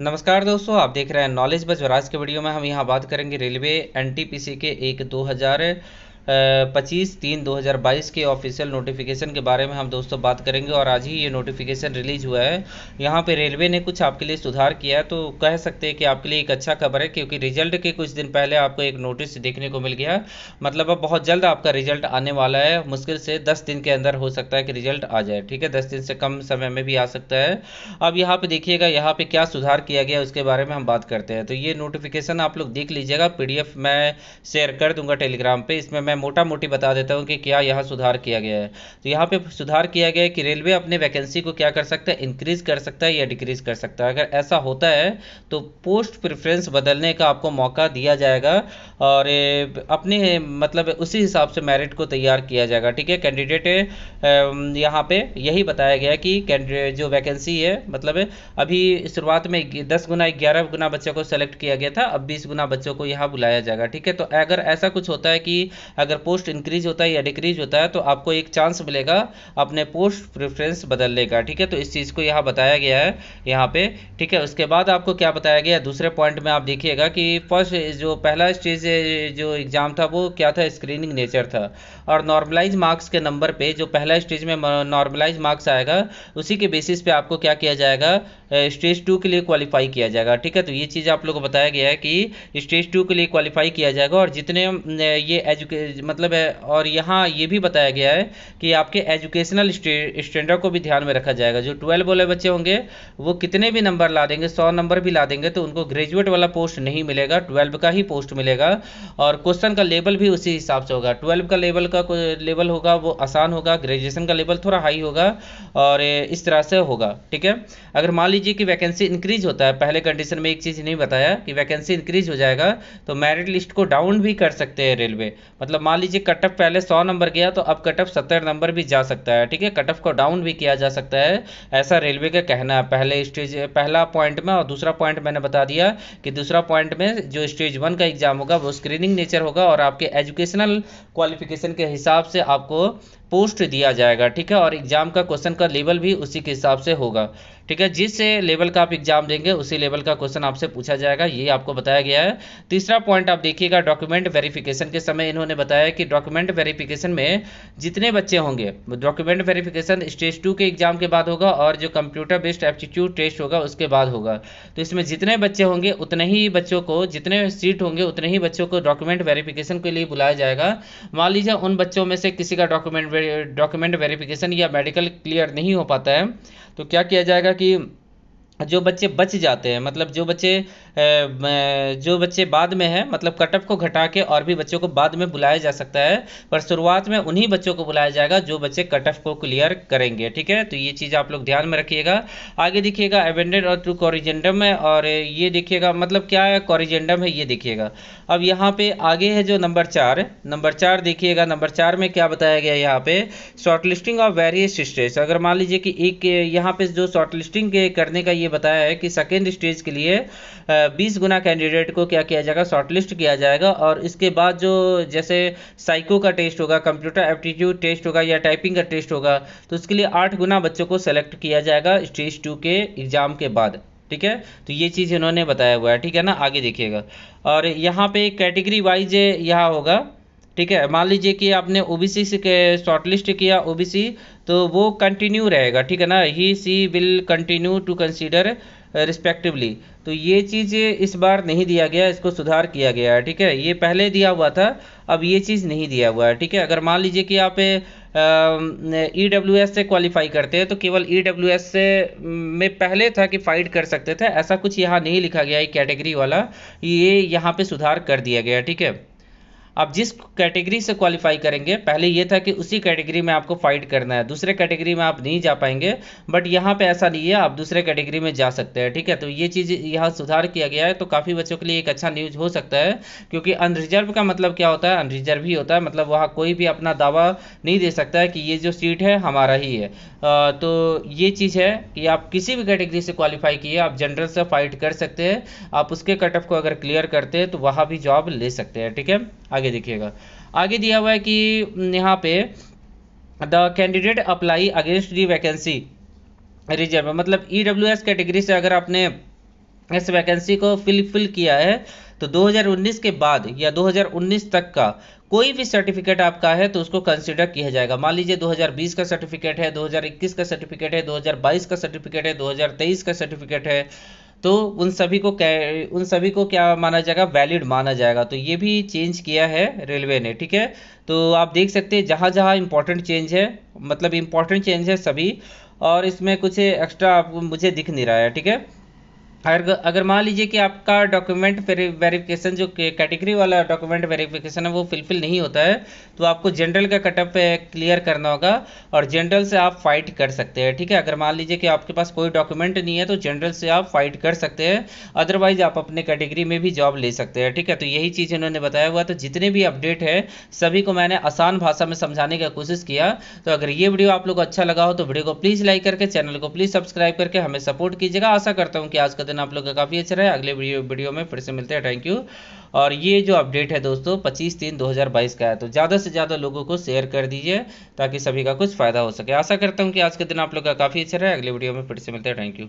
नमस्कार दोस्तों आप देख रहे हैं नॉलेज बजराज के वीडियो में हम यहाँ बात करेंगे रेलवे एनटीपीसी के एक पच्चीस तीन 2022 के ऑफिशियल नोटिफिकेशन के बारे में हम दोस्तों बात करेंगे और आज ही ये नोटिफिकेशन रिलीज हुआ है यहाँ पे रेलवे ने कुछ आपके लिए सुधार किया है तो कह सकते हैं कि आपके लिए एक अच्छा खबर है क्योंकि रिजल्ट के कुछ दिन पहले आपको एक नोटिस देखने को मिल गया मतलब अब बहुत जल्द आपका रिजल्ट आने वाला है मुश्किल से दस दिन के अंदर हो सकता है कि रिजल्ट आ जाए ठीक है दस दिन से कम समय में भी आ सकता है अब यहाँ पर देखिएगा यहाँ पर क्या सुधार किया गया उसके बारे में हम बात करते हैं तो ये नोटिफिकेशन आप लोग देख लीजिएगा पी मैं शेयर कर दूंगा टेलीग्राम पर इसमें मैं मैं मोटा मोटी बता देता हूँ कि क्या यहाँ सुधार किया गया है तो यहाँ पे सुधार किया गया है कि रेलवे अपने वैकेंसी को क्या कर सकता है इंक्रीज कर सकता है या डिक्रीज कर सकता है अगर ऐसा होता है तो पोस्ट प्रेफरेंस बदलने का आपको मौका दिया जाएगा और अपने मतलब उसी हिसाब से मेरिट को तैयार किया जाएगा ठीक है कैंडिडेट यहाँ पे यही बताया गया कि जो वैकेंसी है मतलब अभी शुरुआत में दस गुना ग्यारह गुना बच्चों को सेलेक्ट किया गया था अब बीस गुना बच्चों को यहाँ बुलाया जाएगा ठीक है तो अगर ऐसा कुछ होता है कि अगर पोस्ट इंक्रीज होता है या डिक्रीज होता है तो आपको एक चांस मिलेगा अपने पोस्ट प्रेफरेंस बदलने का ठीक है तो इस चीज़ को यहाँ बताया गया है यहाँ पे ठीक है उसके बाद आपको क्या बताया गया दूसरे पॉइंट में आप देखिएगा कि फर्स्ट जो पहला स्टेज जो एग्ज़ाम था वो क्या था स्क्रीनिंग नेचर था और नॉर्मलाइज मार्क्स के नंबर पर जो पहला स्टेज में नॉर्मलाइज मार्क्स आएगा उसी के बेसिस पे आपको क्या किया जाएगा स्टेज टू के लिए क्वालिफाई किया जाएगा ठीक है तो ये चीज़ आप लोग को बताया गया है कि स्टेज टू के लिए क्वालिफाई किया जाएगा और जितने ये एजुके मतलब है और यहाँ ये भी बताया गया है कि आपके एजुकेशनल स्टैंडर्ड को भी ध्यान में रखा जाएगा जो ट्वेल्व वाले बच्चे होंगे वो कितने भी नंबर ला देंगे सौ नंबर भी ला देंगे तो उनको ग्रेजुएट वाला पोस्ट नहीं मिलेगा ट्वेल्व का ही पोस्ट मिलेगा और क्वेश्चन का लेवल भी उसी हिसाब से होगा ट्वेल्व का लेवल का लेवल होगा वो आसान होगा ग्रेजुएशन का लेवल थोड़ा हाई होगा और इस तरह से होगा ठीक है अगर मान लीजिए कि वैकेंसी इंक्रीज होता है पहले कंडीशन में एक चीज़ नहीं बताया कि वैकेंसी इंक्रीज हो जाएगा तो मेरिट लिस्ट को डाउन भी कर सकते हैं रेलवे मतलब मान लीजिए कटअप पहले सौ नंबर गया तो अब कटअप सत्तर नंबर भी जा सकता है ठीक है कटअप को डाउन भी किया जा सकता है ऐसा रेलवे का कहना है पहले स्टेज पहला पॉइंट में और दूसरा पॉइंट मैंने बता दिया कि दूसरा पॉइंट में जो स्टेज वन का एग्जाम होगा वो स्क्रीनिंग नेचर होगा और आपके एजुकेशनल क्वालिफिकेशन के हिसाब से आपको पोस्ट दिया जाएगा ठीक है और एग्जाम का क्वेश्चन का लेवल भी उसी के हिसाब से होगा ठीक है जिस लेवल का आप एग्जाम देंगे उसी लेवल का क्वेश्चन आपसे पूछा जाएगा ये आपको बताया गया है तीसरा पॉइंट आप देखिएगा डॉक्यूमेंट वेरिफिकेशन के समय इन्होंने बताया कि डॉक्यूमेंट वेरिफिकेशन में जितने बच्चे होंगे डॉक्यूमेंट वेरिफिकेशन स्टेज टू के एग्जाम के बाद होगा और जो कंप्यूटर बेस्ड एप्टीट्यूड टेस्ट होगा उसके बाद होगा तो इसमें जितने बच्चे होंगे उतने ही बच्चों को जितने सीट होंगे उतने ही बच्चों को डॉक्यूमेंट वेरिफिकेशन के लिए बुलाया जाएगा मान लीजिए उन बच्चों में से किसी का डॉक्यूमेंट डॉक्यूमेंट वेरिफिकेशन या मेडिकल क्लियर नहीं हो पाता है तो क्या किया जाएगा कि जो बच्चे बच जाते हैं मतलब जो बच्चे जो बच्चे बाद में हैं मतलब कटअप को घटा के और भी बच्चों को बाद में बुलाया जा सकता है पर शुरुआत में उन्हीं बच्चों को बुलाया जाएगा जो बच्चे कटअप को क्लियर करेंगे ठीक है तो ये चीज़ आप लोग ध्यान में रखिएगा आगे देखिएगा एवेंडेड और ट्रू कॉरिजेंडम है और ये देखिएगा मतलब क्या है कॉरिजेंडम है ये देखिएगा अब यहाँ पे आगे है जो नंबर चार नंबर चार देखिएगा नंबर चार में क्या बताया गया यहाँ पे शॉर्ट ऑफ वेरियस स्टेज अगर मान लीजिए कि एक यहाँ पे जो शॉर्ट लिस्टिंग करने का ये बताया है कि सेकेंड स्टेज के लिए बीस गुना कैंडिडेट को क्या किया जाएगा शॉर्टलिस्ट किया जाएगा और इसके बाद जो जैसे साइको का टेस्ट होगा कंप्यूटर एप्टीट्यूड टेस्ट होगा या टाइपिंग का टेस्ट होगा तो उसके लिए आठ गुना बच्चों को सेलेक्ट किया जाएगा स्टेज टू के एग्ज़ाम के बाद ठीक है तो ये चीज़ इन्होंने बताया हुआ है ठीक है ना आगे देखिएगा और यहाँ पे कैटेगरी वाइज यहाँ होगा ठीक है मान लीजिए कि आपने ओबीसी से शॉर्टलिस्ट किया ओबीसी तो वो कंटिन्यू रहेगा ठीक है ना he she will continue to consider respectively तो ये चीज़ इस बार नहीं दिया गया इसको सुधार किया गया है ठीक है ये पहले दिया हुआ था अब ये चीज़ नहीं दिया हुआ है ठीक है अगर मान लीजिए कि आप ई डब्ल्यू एस से क्वालिफाई करते हैं तो केवल ई डब्ल्यू एस से में पहले था कि फाइट कर सकते थे ऐसा कुछ यहाँ नहीं लिखा गया है कैटेगरी वाला ये यहाँ पे सुधार कर दिया गया ठीक है आप जिस कैटेगरी से क्वालिफाई करेंगे पहले ये था कि उसी कैटेगरी में आपको फाइट करना है दूसरे कैटेगरी में आप नहीं जा पाएंगे बट यहाँ पे ऐसा नहीं है आप दूसरे कैटेगरी में जा सकते हैं ठीक है तो ये चीज़ यहाँ सुधार किया गया है तो काफ़ी बच्चों के लिए एक अच्छा न्यूज हो सकता है क्योंकि अनरिजर्व का मतलब क्या होता है अनरिजर्व ही होता है मतलब वहाँ कोई भी अपना दावा नहीं दे सकता है कि ये जो सीट है हमारा ही है तो ये चीज़ है कि आप किसी भी कैटेगरी से क्वालिफाई किए आप जनरल से फाइट कर सकते हैं आप उसके कट ऑफ को अगर क्लियर करते हैं तो वहाँ भी जॉब ले सकते हैं ठीक है आगे आगे देखिएगा आगे दिया हुआ है कि यहाँ पे the candidate apply against the vacancy reserve मतलब ई e कैटेगरी से अगर आपने इस वैकेंसी को फिल फिल किया है तो 2019 के बाद या 2019 तक का कोई भी सर्टिफिकेट आपका है तो उसको कंसीडर किया जाएगा मान लीजिए 2020 का सर्टिफिकेट है 2021 का सर्टिफिकेट है 2022 का सर्टिफिकेट है 2023 का सर्टिफिकेट है तो उन सभी को उन सभी को क्या माना जाएगा वैलिड माना जाएगा तो ये भी चेंज किया है रेलवे ने ठीक है तो आप देख सकते हैं जहाँ जहाँ इंपॉर्टेंट चेंज है मतलब इंपॉर्टेंट चेंज है सभी और इसमें कुछ एक्स्ट्रा मुझे दिख नहीं रहा है ठीक है अगर अगर मान लीजिए कि आपका डॉक्यूमेंट वेरिफिकेशन जो कैटेगरी वाला डॉक्यूमेंट वेरिफिकेशन है वो फिलफिल नहीं होता है तो आपको जनरल का कटअप क्लियर करना होगा और जनरल से आप फाइट कर सकते हैं ठीक है अगर मान लीजिए कि आपके पास कोई डॉक्यूमेंट नहीं है तो जनरल से आप फाइट कर सकते हैं अदरवाइज आप अपने कैटेगरी में भी जॉब ले सकते हैं ठीक है तो यही चीज़ इन्होंने बताया हुआ तो जितने भी अपडेट है सभी को मैंने आसान भाषा में समझाने का कोशिश किया तो अगर ये वीडियो आप लोग को अच्छा लगा हो तो वीडियो को प्लीज़ लाइक करके चैनल को प्लीज़ सब्सक्राइब करके हमें सपोर्ट कीजिएगा आशा करता हूँ कि आज का दिन सेशन आप लोग का काफ़ी अच्छा रहा अगले वीडियो वीडियो में फिर से मिलते हैं थैंक यू और ये जो अपडेट है दोस्तों पच्चीस तीन बाईस का है तो ज़्यादा से ज़्यादा लोगों को शेयर कर दीजिए ताकि सभी का कुछ फ़ायदा हो सके आशा करता हूँ कि आज का दिन आप लोग का काफ़ी अच्छा रहा अगले वीडियो में फिर से मिलते हैं थैंक यू